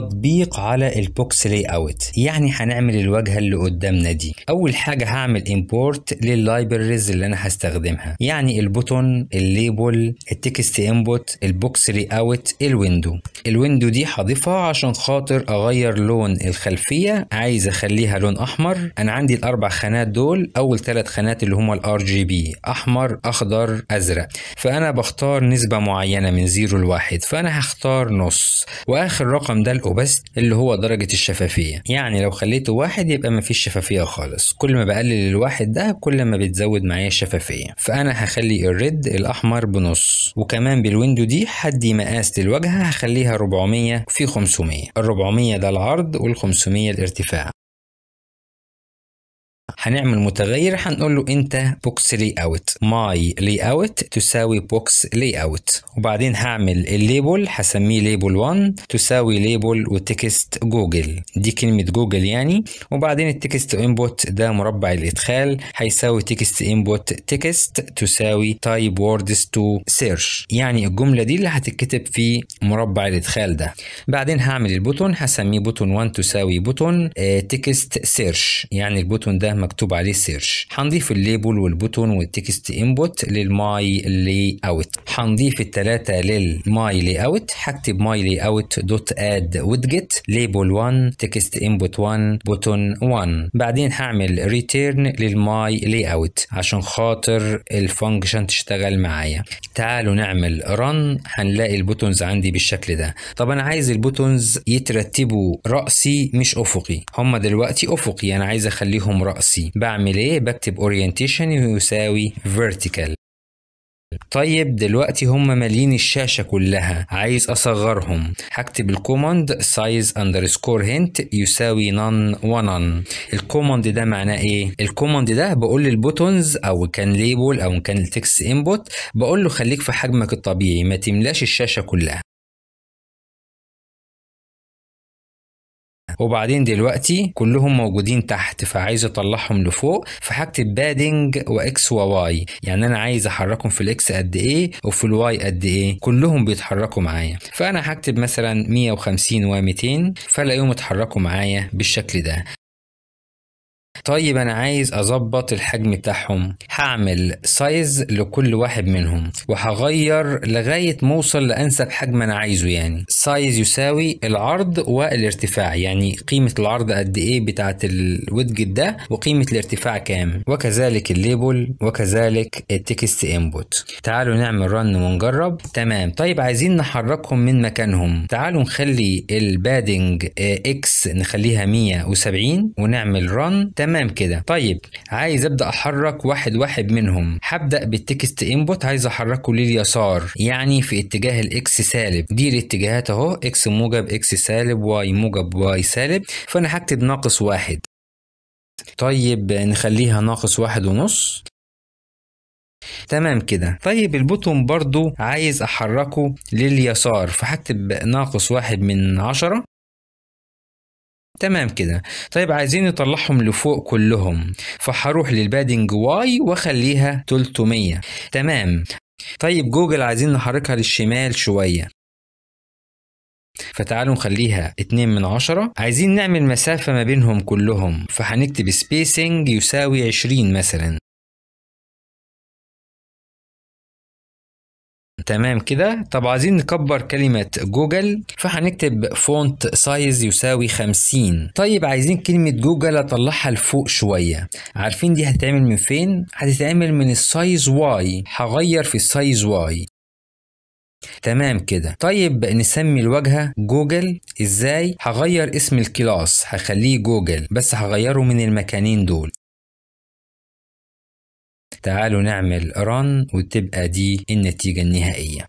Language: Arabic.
تطبيق على البوكس لاي اوت يعني هنعمل الواجهه اللي قدامنا دي اول حاجه هعمل امبورت لللايبرز اللي انا هستخدمها يعني البوتون الليبل التكست انبوت البوكس لاي اوت الويندو الويندو دي هضيفها عشان خاطر اغير لون الخلفيه عايز اخليها لون احمر انا عندي الاربع خانات دول اول ثلاث خانات اللي هما الار جي بي احمر اخضر ازرق فانا بختار نسبه معينه من 0 ل 1 فانا هختار نص واخر رقم ده فرقه بس اللي هو درجة الشفافية يعني لو خليته واحد يبقى مفيش شفافية خالص كل ما بقلل الواحد ده كل ما بتزود معايا الشفافية فأنا هخلي الريد الأحمر بنص وكمان بالويندو دي حدي مقاس للواجهة هخليها 400 في 500 ال 400 ده العرض وال 500 الارتفاع هنعمل متغير هنقول له انت بوكس لي اوت ماي لي اوت تساوي بوكس لي اوت وبعدين هعمل الليبل هسميه ليبل 1 تساوي ليبل وتكست جوجل دي كلمه جوجل يعني وبعدين التكست انبوت ده مربع الادخال هيساوي تكست انبوت تكست تساوي تايب ووردز تو سيرش يعني الجمله دي اللي هتتكتب في مربع الادخال ده بعدين هعمل البوتون هسميه بوتون 1 تساوي بوتون آه، تكست سيرش يعني البوتون ده مكتوب عليه سيرش هنضيف الليبل والبوتون والتكست انبوت للماي لي اوت هنضيف الثلاثه لي اوت هكتب ماي لي اوت دوت اد widget ليبل 1 تكست انبوت 1 بوتون 1 بعدين هعمل ريتيرن للماي لي اوت عشان خاطر الفانكشن تشتغل معايا تعالوا نعمل رن هنلاقي البوتونز عندي بالشكل ده طب انا عايز البوتونز يترتبوا راسي مش افقي هم دلوقتي افقي انا عايز اخليهم راسي بعمل ايه بكتب اورينتيشن يساوي فيرتيكال طيب دلوقتي هم مالين الشاشة كلها عايز أصغرهم هكتب الكوماند سايز اندرسكور هنت يساوي نان ونان الكوماند ده معناه إيه؟ الكوماند ده بقول للبوتونز أو كان ليبل أو كان التكست انبوت بقول له خليك في حجمك الطبيعي ما تملاش الشاشة كلها وبعدين دلوقتي كلهم موجودين تحت فعايز اطلعهم لفوق فهكتب بادنج واكس وواي يعني انا عايز احركهم في الاكس قد ايه وفي الواي قد ايه كلهم بيتحركوا معايا فانا هكتب مثلا 150 و200 فلاقيهم اتحركوا معايا بالشكل ده طيب انا عايز اظبط الحجم بتاعهم هعمل سايز لكل واحد منهم وهغير لغايه ما اوصل لانسب حجم انا عايزه يعني سايز يساوي العرض والارتفاع يعني قيمه العرض قد ايه بتاعه الويدجت ده وقيمه الارتفاع كام وكذلك الليبل وكذلك التكست انبوت تعالوا نعمل رن ونجرب تمام طيب عايزين نحركهم من مكانهم تعالوا نخلي البادنج اكس آه، نخليها 170 ونعمل رن تمام تمام كده طيب عايز ابدا احرك واحد واحد منهم هبدا بالتكست انبوت عايز احركه لليسار يعني في اتجاه الاكس سالب دي الاتجاهات اهو اكس موجب اكس سالب واي موجب واي سالب فانا هكتب ناقص واحد طيب نخليها ناقص واحد ونص تمام كده طيب البوتوم برضو عايز احركه لليسار فهكتب ناقص واحد من عشرة تمام كده طيب عايزين نطلعهم لفوق كلهم فهروح للبادنج واي واخليها 300 تمام طيب جوجل عايزين نحركها للشمال شوية فتعالوا نخليها 2 من 10 عايزين نعمل مسافة ما بينهم كلهم فهنكتب سبيسنج يساوي 20 مثلا تمام كده طب عايزين نكبر كلمة جوجل فهنكتب فونت سايز يساوي 50 طيب عايزين كلمة جوجل اطلعها لفوق شوية عارفين دي هتتعمل من فين؟ هتتعمل من السايز واي هغير في السايز واي تمام كده طيب نسمي الواجهة جوجل ازاي هغير اسم الكلاس هخليه جوجل بس هغيره من المكانين دول تعالوا نعمل run وتبقى دي النتيجة النهائية